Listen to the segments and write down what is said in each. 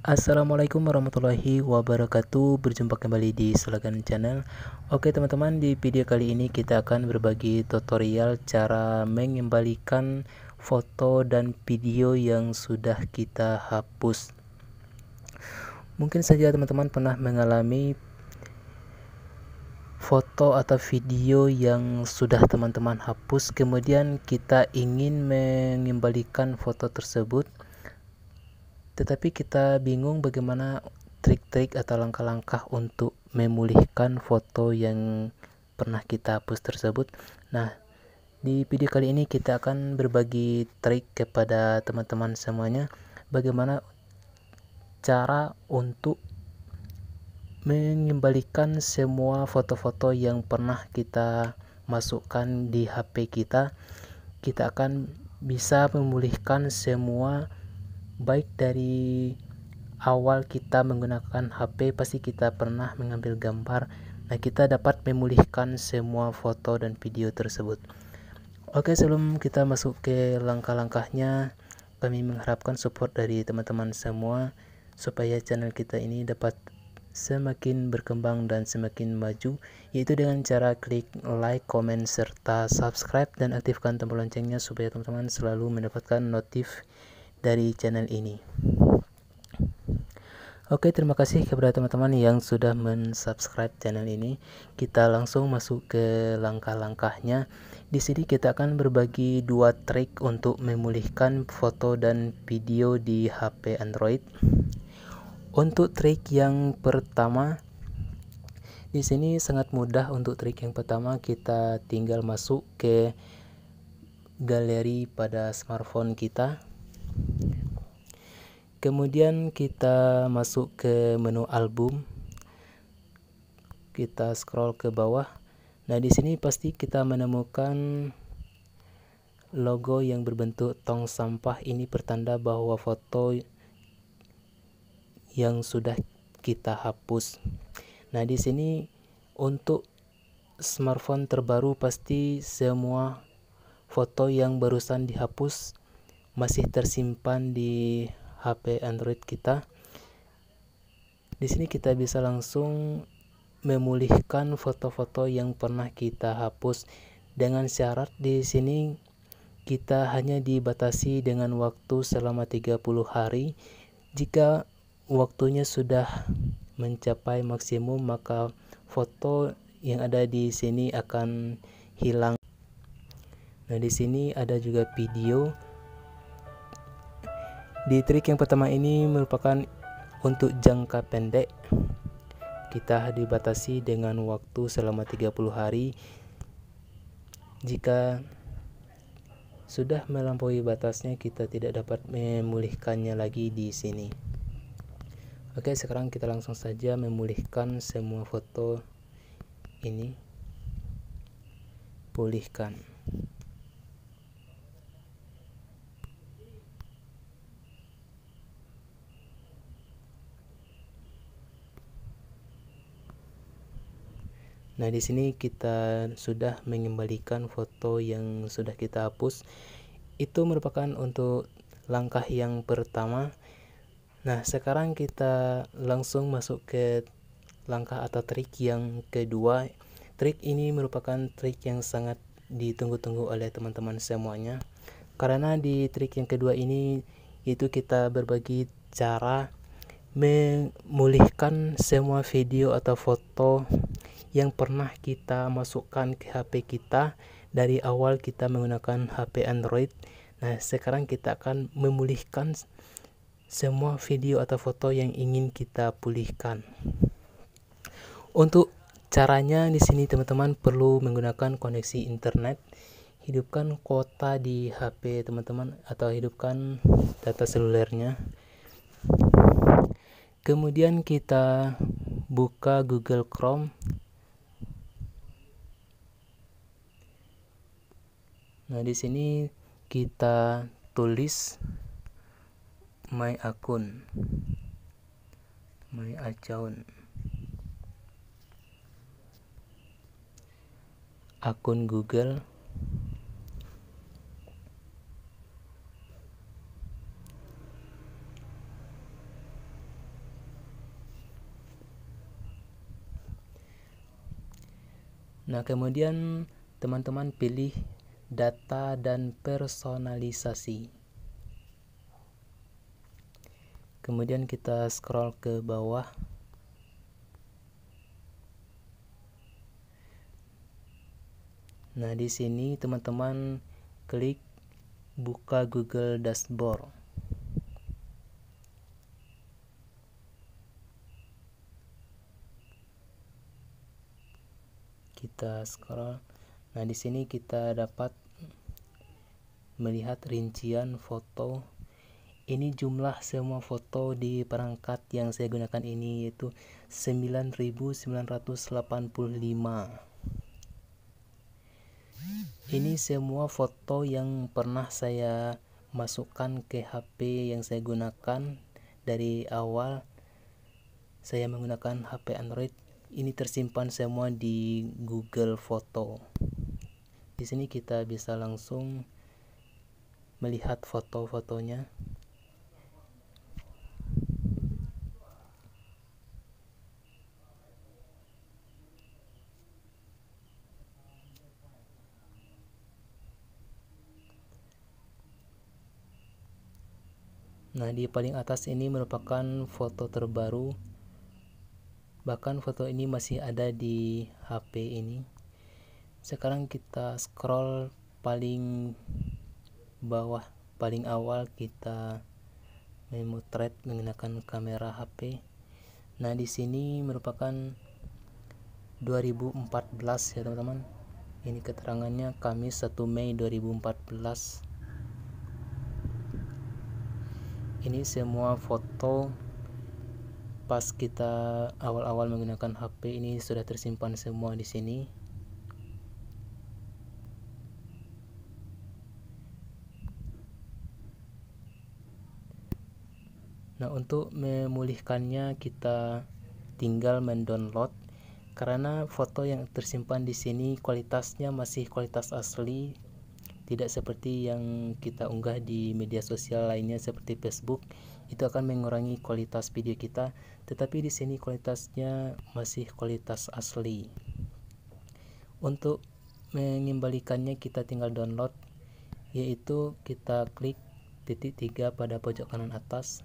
Assalamualaikum warahmatullahi wabarakatuh Berjumpa kembali di Selagan Channel Oke teman-teman di video kali ini kita akan berbagi tutorial cara mengembalikan foto dan video yang sudah kita hapus Mungkin saja teman-teman pernah mengalami foto atau video yang sudah teman-teman hapus Kemudian kita ingin mengembalikan foto tersebut tetapi kita bingung bagaimana trik-trik atau langkah-langkah untuk memulihkan foto yang pernah kita hapus tersebut. Nah, di video kali ini kita akan berbagi trik kepada teman-teman semuanya bagaimana cara untuk mengembalikan semua foto-foto yang pernah kita masukkan di HP kita. Kita akan bisa memulihkan semua baik dari awal kita menggunakan HP pasti kita pernah mengambil gambar nah kita dapat memulihkan semua foto dan video tersebut oke sebelum kita masuk ke langkah-langkahnya kami mengharapkan support dari teman-teman semua supaya channel kita ini dapat semakin berkembang dan semakin maju yaitu dengan cara klik like, comment serta subscribe dan aktifkan tombol loncengnya supaya teman-teman selalu mendapatkan notif dari channel ini. Oke, terima kasih kepada teman-teman yang sudah mensubscribe channel ini. Kita langsung masuk ke langkah-langkahnya. Di sini kita akan berbagi dua trik untuk memulihkan foto dan video di HP Android. Untuk trik yang pertama, di sini sangat mudah untuk trik yang pertama kita tinggal masuk ke galeri pada smartphone kita kemudian kita masuk ke menu album kita scroll ke bawah nah di sini pasti kita menemukan logo yang berbentuk tong sampah ini pertanda bahwa foto yang sudah kita hapus nah di sini untuk smartphone terbaru pasti semua foto yang barusan dihapus masih tersimpan di HP Android kita. Di sini kita bisa langsung memulihkan foto-foto yang pernah kita hapus dengan syarat di sini kita hanya dibatasi dengan waktu selama 30 hari. Jika waktunya sudah mencapai maksimum maka foto yang ada di sini akan hilang. Nah, di sini ada juga video di trik yang pertama ini merupakan untuk jangka pendek. Kita dibatasi dengan waktu selama 30 hari. Jika sudah melampaui batasnya, kita tidak dapat memulihkannya lagi di sini. Oke, sekarang kita langsung saja memulihkan semua foto ini. Pulihkan. Nah, di sini kita sudah mengembalikan foto yang sudah kita hapus. Itu merupakan untuk langkah yang pertama. Nah, sekarang kita langsung masuk ke langkah atau trik yang kedua. Trik ini merupakan trik yang sangat ditunggu-tunggu oleh teman-teman semuanya. Karena di trik yang kedua ini itu kita berbagi cara memulihkan semua video atau foto yang pernah kita masukkan ke HP kita dari awal kita menggunakan HP Android. Nah, sekarang kita akan memulihkan semua video atau foto yang ingin kita pulihkan. Untuk caranya di sini teman-teman perlu menggunakan koneksi internet. Hidupkan kuota di HP teman-teman atau hidupkan data selulernya. Kemudian kita buka Google Chrome Nah, di sini kita tulis my akun. My account. Akun Google Nah, kemudian teman-teman pilih data dan personalisasi. Kemudian kita scroll ke bawah. Nah, di sini teman-teman klik buka Google Dashboard. Kita scroll Nah, di sini kita dapat melihat rincian foto. Ini jumlah semua foto di perangkat yang saya gunakan ini yaitu 9985. Ini semua foto yang pernah saya masukkan ke HP yang saya gunakan dari awal saya menggunakan HP Android. Ini tersimpan semua di Google Foto. Di sini kita bisa langsung melihat foto-fotonya. Nah, di paling atas ini merupakan foto terbaru. Bahkan foto ini masih ada di HP ini sekarang kita scroll paling bawah paling awal kita memotret menggunakan kamera HP nah di sini merupakan 2014 ya teman-teman ini keterangannya Kamis 1 Mei 2014 ini semua foto pas kita awal-awal menggunakan HP ini sudah tersimpan semua di sini Nah, untuk memulihkannya kita tinggal mendownload karena foto yang tersimpan di sini kualitasnya masih kualitas asli tidak seperti yang kita unggah di media sosial lainnya seperti Facebook itu akan mengurangi kualitas video kita tetapi di sini kualitasnya masih kualitas asli untuk mengembalikannya kita tinggal download yaitu kita klik titik tiga pada pojok kanan atas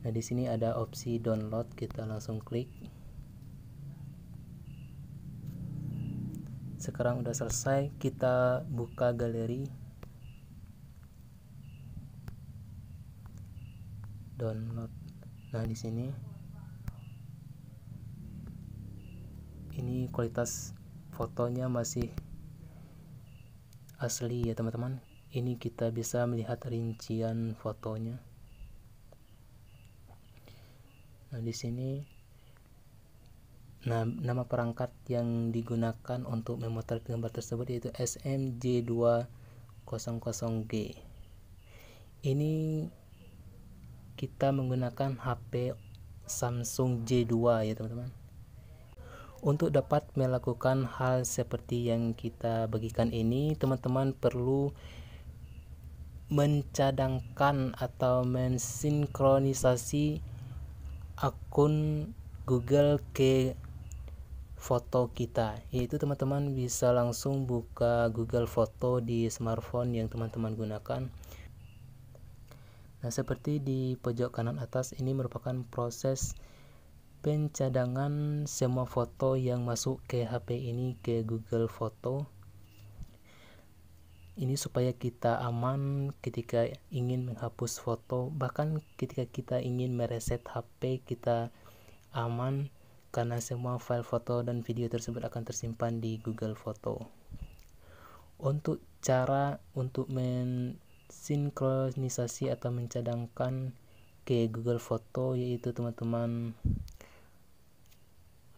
Nah, di sini ada opsi download, kita langsung klik. Sekarang udah selesai, kita buka galeri. Download. Nah, di sini ini kualitas fotonya masih asli ya teman-teman ini kita bisa melihat rincian fotonya Nah, di sini nah, nama perangkat yang digunakan untuk memotret gambar tersebut yaitu SMJ200G. Ini kita menggunakan HP Samsung J2 ya, teman-teman. Untuk dapat melakukan hal seperti yang kita bagikan ini, teman-teman perlu mencadangkan atau mensinkronisasi akun Google ke foto kita yaitu teman-teman bisa langsung buka Google Foto di smartphone yang teman-teman gunakan nah seperti di pojok kanan atas ini merupakan proses pencadangan semua foto yang masuk ke HP ini ke Google Foto ini supaya kita aman ketika ingin menghapus foto, bahkan ketika kita ingin mereset HP, kita aman karena semua file foto dan video tersebut akan tersimpan di Google Foto. Untuk cara untuk mensinkronisasi atau mencadangkan ke Google Foto yaitu teman-teman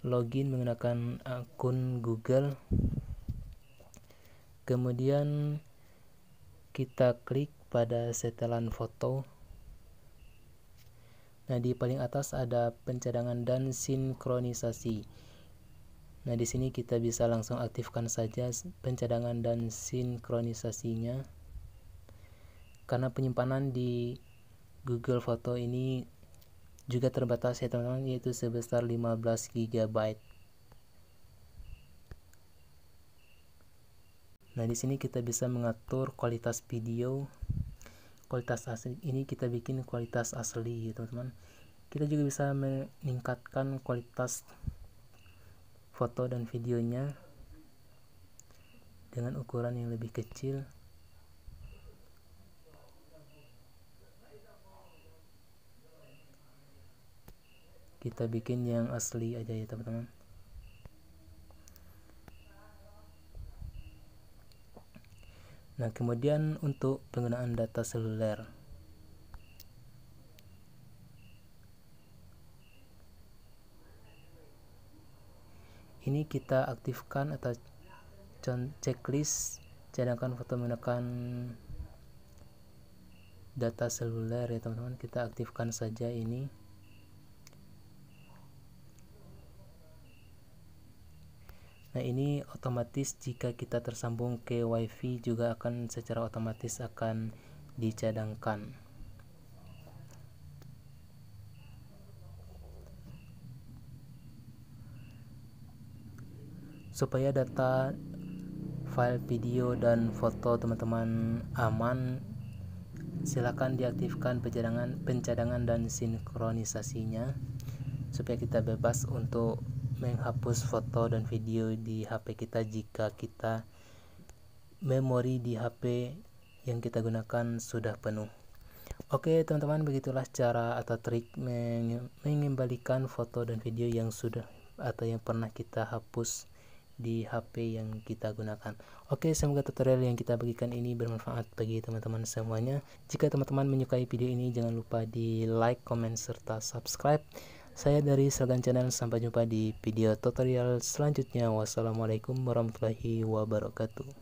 login menggunakan akun Google. Kemudian kita klik pada setelan foto nah di paling atas ada pencadangan dan sinkronisasi nah di sini kita bisa langsung aktifkan saja pencadangan dan sinkronisasinya karena penyimpanan di Google Foto ini juga terbatas ya teman-teman yaitu sebesar 15 GB Nah, di sini kita bisa mengatur kualitas video. Kualitas asli ini kita bikin kualitas asli ya, teman-teman. Kita juga bisa meningkatkan kualitas foto dan videonya dengan ukuran yang lebih kecil. Kita bikin yang asli aja ya, teman-teman. Nah, kemudian untuk penggunaan data seluler. Ini kita aktifkan atau checklist cadangkan foto menggunakan data seluler ya teman-teman kita aktifkan saja ini Nah, ini otomatis jika kita tersambung ke WiFi juga akan secara otomatis akan dicadangkan. Supaya data file video dan foto teman-teman aman silakan diaktifkan pencadangan pencadangan dan sinkronisasinya supaya kita bebas untuk menghapus foto dan video di HP kita jika kita memori di HP yang kita gunakan sudah penuh. Oke teman-teman begitulah cara atau trik mengembalikan foto dan video yang sudah atau yang pernah kita hapus di HP yang kita gunakan. Oke, semoga tutorial yang kita bagikan ini bermanfaat bagi teman-teman semuanya. Jika teman-teman menyukai video ini, jangan lupa di like, comment, serta subscribe. Saya dari Sagan Channel, sampai jumpa di video tutorial selanjutnya. Wassalamualaikum warahmatullahi wabarakatuh.